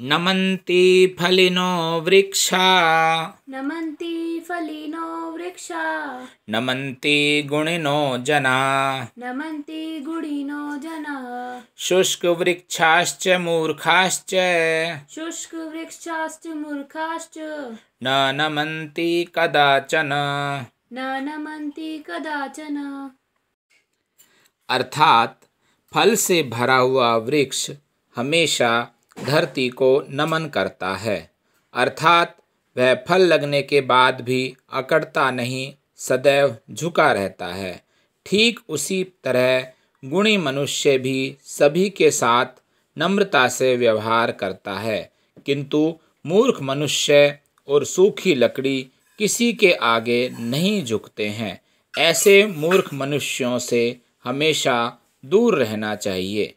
नमन्ति फलिनो वृक्षा नमन्ति फलिनो वृक्षा नमन्ति गुणिनो जना नमन्ति गुणिनो जना वृक्षाश्च मूर्खाश्च वृक्षाश्च मूर्खाश्च न नमन्ति कदाचन न नमन्ति कदाचन अर्थात फल से भरा हुआ वृक्ष हमेशा धरती को नमन करता है अर्थात वह फल लगने के बाद भी अकड़ता नहीं सदैव झुका रहता है ठीक उसी तरह गुणी मनुष्य भी सभी के साथ नम्रता से व्यवहार करता है किंतु मूर्ख मनुष्य और सूखी लकड़ी किसी के आगे नहीं झुकते हैं ऐसे मूर्ख मनुष्यों से हमेशा दूर रहना चाहिए